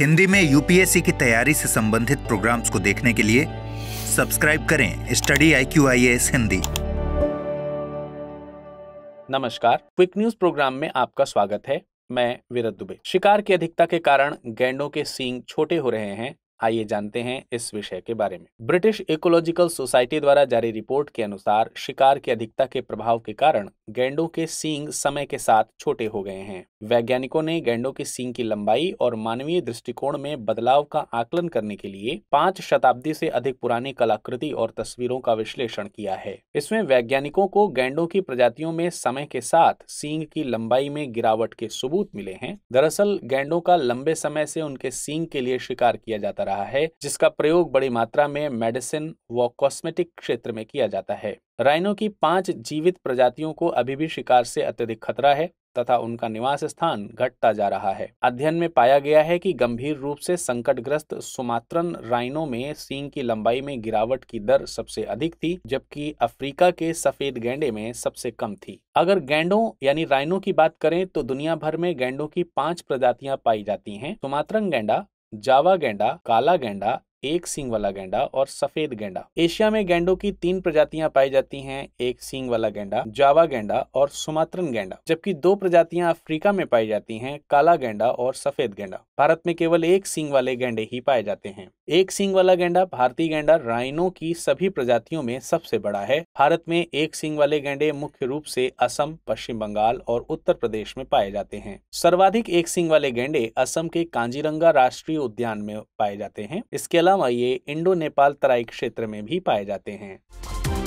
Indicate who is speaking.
Speaker 1: हिंदी में यूपीएससी की तैयारी से संबंधित प्रोग्राम्स को देखने के लिए सब्सक्राइब करें study I Q I S Hindi नमस्कार क्विक न्यूज प्रोग्राम में आपका स्वागत है मैं विरत दुबे शिकार की अधिकता के कारण गैंडों के सींग छोटे हो रहे हैं आइए जानते हैं इस विषय के बारे में ब्रिटिश इकोलॉजिकल सोसाइटी द्वारा जारी रिपोर्ट के अनुसार शिकार की अधिकता के प्रभाव के कारण गैंडों के सींग समय के साथ छोटे हो गए हैं वैज्ञानिकों ने गैंडों के सींग की लंबाई और मानवीय दृष्टिकोण में बदलाव का आकलन करने के लिए पांच शताब्दी से अधिक पुरानी कलाकृति और तस्वीरों का विश्लेषण किया है इसमें वैज्ञानिकों को गैंडों की प्रजातियों में समय के साथ सींग की लंबाई में गिरावट के सबूत मिले हैं दरअसल गैंडों का लंबे समय से उनके सींग के लिए शिकार किया जाता कर रहा है जिसका प्रयोग बड़ी मात्रा में मेडिसिन व कॉस्मेटिक क्षेत्र में किया जाता है राइनो की पांच जीवित प्रजातियों को अभी भी शिकार से अत्यधिक खतरा है तथा उनका निवास स्थान घटता जा रहा है अध्ययन में पाया गया है कि गंभीर रूप से संकटग्रस्त सुमात्रन राइनो में सींग की लंबाई में गिरावट की दर सबसे अधिक थी जबकि अफ्रीका के सफेद गैंडे में सबसे कम थी अगर गैंडों यानी राइनो की बात करें तो दुनिया भर में गैंडों की पांच प्रजातियां पाई जाती हैं सुमात्रन गैंडा जावा गेंडा काला गेंडा एक सींग वाला गेंडा और सफेद गेंडा एशिया में गेंडों की तीन प्रजातियां पाई जाती हैं एक सींग वाला गेंडा जावा गेंडा और सुमात्रन गेंडा जबकि दो प्रजातियां अफ्रीका में पाई जाती हैं काला गेंडा और सफेद गेंडा भारत में केवल एक सींग वाले गेंडे ही पाए जाते हैं एक सींग वाला गेंडा भारतीय गेंडा राइनो की सभी प्रजातियों में सबसे बड़ा है भारत में एक सींग वाले गेंडे मुख्य रूप से असम पश्चिम बंगाल और उत्तर प्रदेश में पाए जाते हैं सर्वाधिक एक सींग वाले गेंडे असम के कांजीरंगा राष्ट्रीय उद्यान में पाए जाते हैं इसके अलावा ये इंडो नेपाल तराई क्षेत्र में भी पाए जाते हैं